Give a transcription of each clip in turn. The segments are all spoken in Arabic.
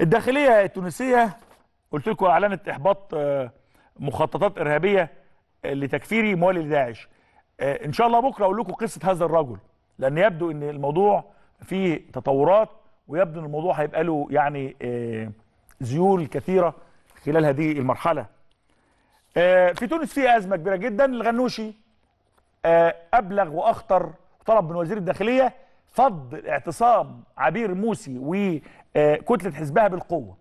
الداخلية التونسية قلت لكم أعلنت إحباط آه، مخططات إرهابية آه، لتكفير موالي لداعش آه، إن شاء الله بكرة أقول لكم قصة هذا الرجل لأن يبدو أن الموضوع فيه تطورات ويبدو أن الموضوع هيبقى له يعني ذيول كثيرة خلال هذه المرحلة في تونس في أزمة كبيرة جدا الغنوشي أبلغ وأخطر طلب من وزير الداخلية فض اعتصام عبير موسي وكتله آه، حزبها بالقوه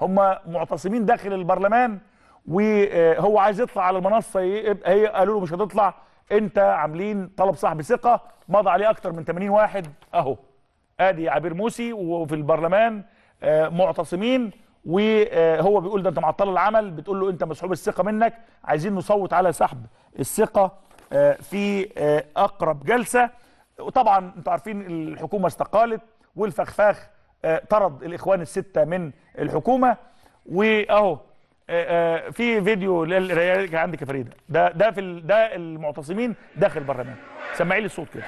هم معتصمين داخل البرلمان وهو آه، عايز يطلع على المنصه هي قالوا له مش هتطلع انت عاملين طلب صاحب ثقه مضى عليه اكتر من 80 واحد اهو ادي عبير موسي وفي البرلمان آه، معتصمين وهو بيقول ده انت معطل العمل بتقول له انت مسحوب الثقه منك عايزين نصوت على سحب الثقه في اقرب جلسه وطبعا انتوا عارفين الحكومه استقالت والفخفاخ آه، طرد الاخوان السته من الحكومه واهو آه، آه، في فيديو عندك يا فريده ده ده في ده المعتصمين داخل البرلمان سمعي لي الصوت كده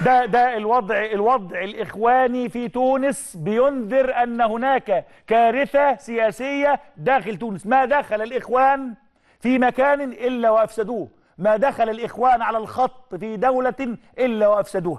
ده ده الوضع الوضع الاخواني في تونس بينذر ان هناك كارثه سياسيه داخل تونس ما دخل الاخوان في مكان الا وافسدوه ما دخل الاخوان على الخط في دوله الا وافسدوها